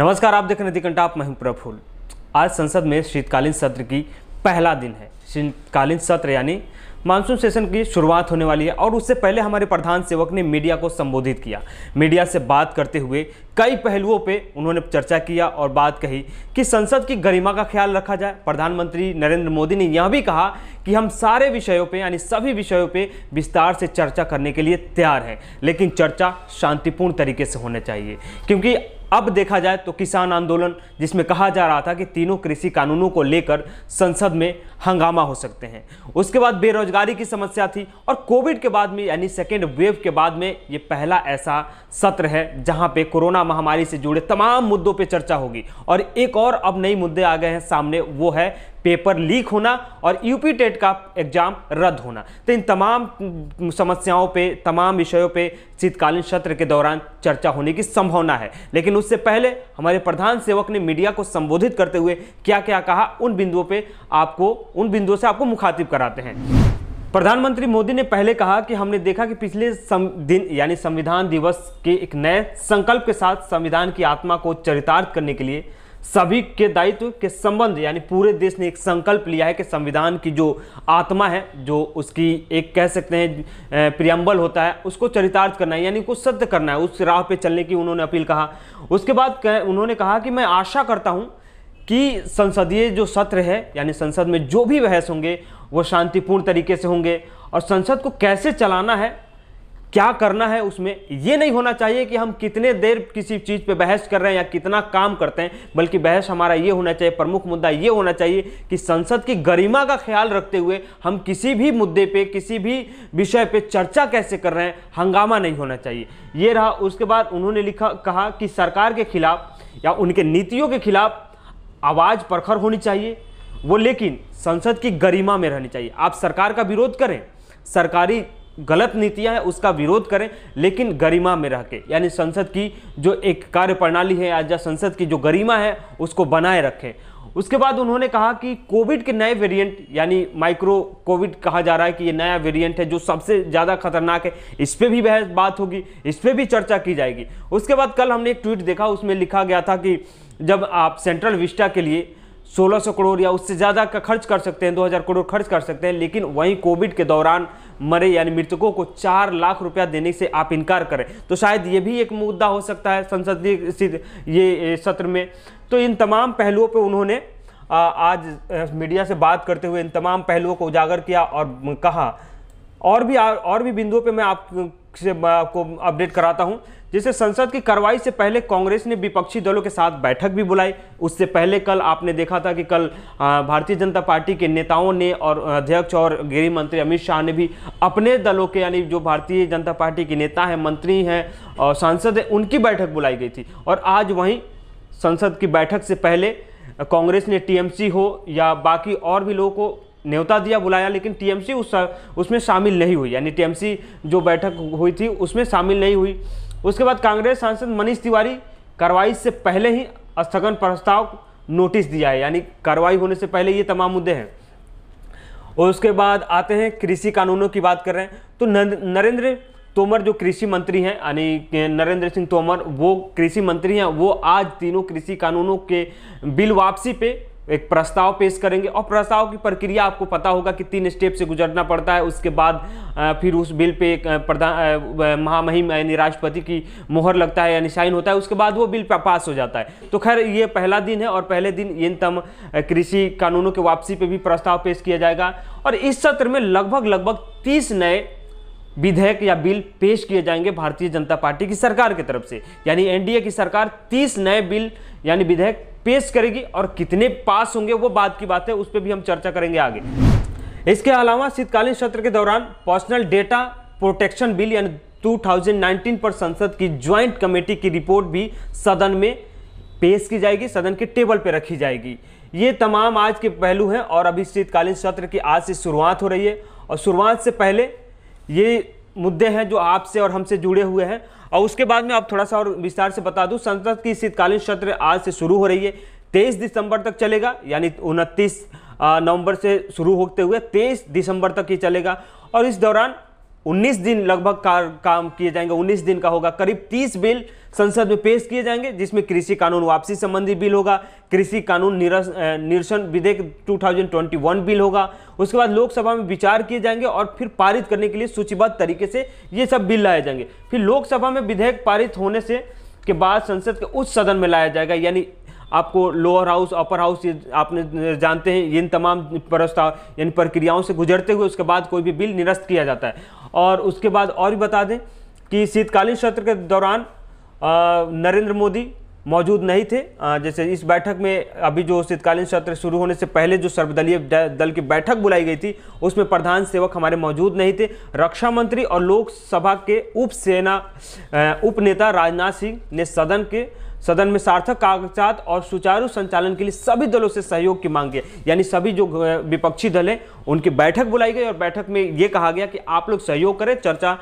नमस्कार आप देख रहे हैं आप मैं प्रफुल आज संसद में शीतकालीन सत्र की पहला दिन है शीतकालीन सत्र यानी मानसून सेशन की शुरुआत होने वाली है और उससे पहले हमारे प्रधान सेवक ने मीडिया को संबोधित किया मीडिया से बात करते हुए कई पहलुओं पे उन्होंने चर्चा किया और बात कही कि संसद की गरिमा का ख्याल रखा जाए प्रधानमंत्री नरेंद्र मोदी ने यह भी कहा कि हम सारे विषयों पे यानी सभी विषयों पे विस्तार से चर्चा करने के लिए तैयार हैं लेकिन चर्चा शांतिपूर्ण तरीके से होने चाहिए क्योंकि अब देखा जाए तो किसान आंदोलन जिसमें कहा जा रहा था कि तीनों कृषि कानूनों को लेकर संसद में हंगामा हो सकते हैं उसके बाद बेरोजगारी की समस्या थी और कोविड के बाद में यानी सेकेंड वेव के बाद में ये पहला ऐसा सत्र है जहाँ पे कोरोना महामारी से जुड़े तमाम मुद्दों पर चर्चा होगी और एक और अब नए मुद्दे आ गए हैं सामने वो है पेपर लीक होना और यूपी टेट का एग्जाम रद्द होना तो इन तमाम समस्याओं पे तमाम विषयों पे शीतकालीन सत्र के दौरान चर्चा होने की संभावना है लेकिन उससे पहले हमारे प्रधान सेवक ने मीडिया को संबोधित करते हुए क्या क्या कहा उन बिंदुओं पे आपको उन बिंदुओं से आपको मुखातिब कराते हैं प्रधानमंत्री मोदी ने पहले कहा कि हमने देखा कि पिछले सम, दिन यानी संविधान दिवस के एक नए संकल्प के साथ संविधान की आत्मा को चरितार्थ करने के लिए सभी के दायित्व के संबंध यानी पूरे देश ने एक संकल्प लिया है कि संविधान की जो आत्मा है जो उसकी एक कह सकते हैं प्रियम्बल होता है उसको चरितार्थ करना है यानी कुछ सत्य करना है उस राह पे चलने की उन्होंने अपील कहा उसके बाद कह, उन्होंने कहा कि मैं आशा करता हूँ कि संसदीय जो सत्र है यानी संसद में जो भी बहस होंगे वो शांतिपूर्ण तरीके से होंगे और संसद को कैसे चलाना है क्या करना है उसमें ये नहीं होना चाहिए कि हम कितने देर किसी चीज़ पे बहस कर रहे हैं या कितना काम करते हैं बल्कि बहस हमारा ये होना चाहिए प्रमुख मुद्दा ये होना चाहिए कि संसद की गरिमा का ख्याल रखते हुए हम किसी भी मुद्दे पे किसी भी विषय पे चर्चा कैसे कर रहे हैं हंगामा नहीं होना चाहिए ये रहा उसके बाद उन्होंने लिखा कहा कि सरकार के खिलाफ या उनके नीतियों के खिलाफ आवाज़ प्रखर होनी चाहिए वो लेकिन संसद की गरिमा में रहनी चाहिए आप सरकार का विरोध करें सरकारी गलत नीतियां हैं उसका विरोध करें लेकिन गरिमा में रह के यानी संसद की जो एक कार्य प्रणाली है या संसद की जो गरिमा है उसको बनाए रखें उसके बाद उन्होंने कहा कि कोविड के नए वेरिएंट यानी माइक्रो कोविड कहा जा रहा है कि ये नया वेरिएंट है जो सबसे ज़्यादा खतरनाक है इस पर भी बहस बात होगी इस पर भी चर्चा की जाएगी उसके बाद कल हमने एक ट्वीट देखा उसमें लिखा गया था कि जब आप सेंट्रल विस्टा के लिए 1600 करोड़ या उससे ज़्यादा का खर्च कर सकते हैं 2000 करोड़ खर्च कर सकते हैं लेकिन वहीं कोविड के दौरान मरे यानी मृतकों को चार लाख रुपया देने से आप इनकार करें तो शायद ये भी एक मुद्दा हो सकता है संसदीय ये सत्र में तो इन तमाम पहलुओं पर उन्होंने आज मीडिया से बात करते हुए इन तमाम पहलुओं को उजागर किया और कहा और भी और भी बिंदुओं पर मैं आप से आपको अपडेट कराता हूँ जिसे संसद की कार्रवाई से पहले कांग्रेस ने विपक्षी दलों के साथ बैठक भी बुलाई उससे पहले कल आपने देखा था कि कल भारतीय जनता पार्टी के नेताओं ने और अध्यक्ष और गृह मंत्री अमित शाह ने भी अपने दलों के यानी जो भारतीय जनता पार्टी के नेता हैं मंत्री हैं और सांसद हैं उनकी बैठक बुलाई गई थी और आज वहीं संसद की बैठक से पहले कांग्रेस ने टी हो या बाकी और भी लोगों को न्योता दिया बुलाया लेकिन टी उस उसमें शामिल नहीं हुई यानी टी जो बैठक हुई थी उसमें शामिल नहीं हुई उसके बाद कांग्रेस सांसद मनीष तिवारी कार्रवाई से पहले ही स्थगन प्रस्ताव नोटिस दिया है यानी कार्रवाई होने से पहले ये तमाम मुद्दे हैं और उसके बाद आते हैं कृषि कानूनों की बात कर रहे हैं तो नरेंद्र तोमर जो कृषि मंत्री हैं यानी नरेंद्र सिंह तोमर वो कृषि मंत्री हैं वो आज तीनों कृषि कानूनों के बिल वापसी पे एक प्रस्ताव पेश करेंगे और प्रस्ताव की प्रक्रिया आपको पता होगा कि तीन स्टेप से गुजरना पड़ता है उसके बाद फिर उस बिल पे प्रधान महामहिम यानी राष्ट्रपति की मोहर लगता है यानी साइन होता है उसके बाद वो बिल पास हो जाता है तो खैर ये पहला दिन है और पहले दिन इन तम कृषि कानूनों के वापसी पर भी प्रस्ताव पेश किया जाएगा और इस सत्र में लगभग लगभग तीस नए विधेयक या बिल पेश किए जाएंगे भारतीय जनता पार्टी की सरकार की तरफ से यानी एनडीए की सरकार 30 नए बिल यानी विधेयक पेश करेगी और कितने पास होंगे वो बाद की बात है उस पर भी हम चर्चा करेंगे आगे इसके अलावा शीतकालीन सत्र के दौरान पर्सनल डेटा प्रोटेक्शन बिल यानी 2019 पर संसद की ज्वाइंट कमेटी की रिपोर्ट भी सदन में पेश की जाएगी सदन के टेबल पर रखी जाएगी ये तमाम आज के पहलू हैं और अभी शीतकालीन सत्र की आज से शुरुआत हो रही है और शुरुआत से पहले ये मुद्दे हैं जो आपसे और हमसे जुड़े हुए हैं और उसके बाद में आप थोड़ा सा और विस्तार से बता दूं संसद की शीतकालीन सत्र आज से शुरू हो रही है तेईस दिसंबर तक चलेगा यानी उनतीस नवंबर से शुरू होते हुए तेईस दिसंबर तक ही चलेगा और इस दौरान 19 दिन लगभग का, काम किए जाएंगे 19 दिन का होगा करीब 30 बिल संसद में पेश किए जाएंगे जिसमें कृषि कानून वापसी संबंधी बिल होगा कृषि कानून निरसन विधेयक 2021 बिल होगा उसके बाद लोकसभा में विचार किए जाएंगे और फिर पारित करने के लिए सूचीबद्ध तरीके से ये सब बिल लाए जाएंगे फिर लोकसभा में विधेयक पारित होने से के बाद संसद के उस सदन में लाया जाएगा यानी आपको लोअर हाउस अपर हाउस ये आपने जानते हैं इन तमाम प्रस्ताव इन प्रक्रियाओं से गुजरते हुए उसके बाद कोई भी बिल निरस्त किया जाता है और उसके बाद और भी बता दें कि शीतकालीन सत्र के दौरान नरेंद्र मोदी मौजूद नहीं थे जैसे इस बैठक में अभी जो शीतकालीन सत्र शुरू होने से पहले जो सर्वदलीय दल की बैठक बुलाई गई थी उसमें प्रधान सेवक हमारे मौजूद नहीं थे रक्षा मंत्री और लोकसभा के उप सेना उप नेता राजनाथ सिंह ने सदन के सदन में सार्थक कागजात और सुचारू संचालन के लिए सभी दलों से सहयोग की मांग की यानी सभी जो विपक्षी दल हैं उनकी बैठक बुलाई गई और बैठक में ये कहा गया कि आप लोग सहयोग करें चर्चा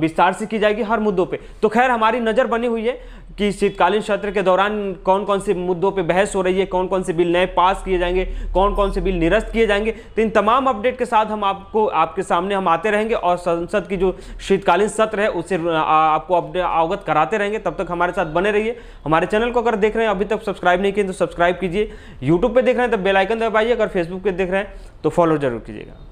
विस्तार से की जाएगी हर मुद्दों पे तो खैर हमारी नज़र बनी हुई है कि शीतकालीन सत्र के दौरान कौन कौन से मुद्दों पे बहस हो रही है कौन कौन से बिल नए पास किए जाएंगे कौन कौन से बिल निरस्त किए जाएंगे तो इन तमाम अपडेट के साथ हम आपको आपके सामने हम आते रहेंगे और संसद की जो शीतकालीन सत्र है उसे आपको अवगत कराते रहेंगे तब तक हमारे साथ बने रहिए हमारे चैनल को अगर देख रहे हैं अभी तक सब्सक्राइब नहीं किए तो सब्सक्राइब कीजिए यूट्यूब पर देख रहे हैं तो बेलाइकन दबाइए अगर फेसबुक पर देख रहे हैं तो फॉलो जरूर कीजिएगा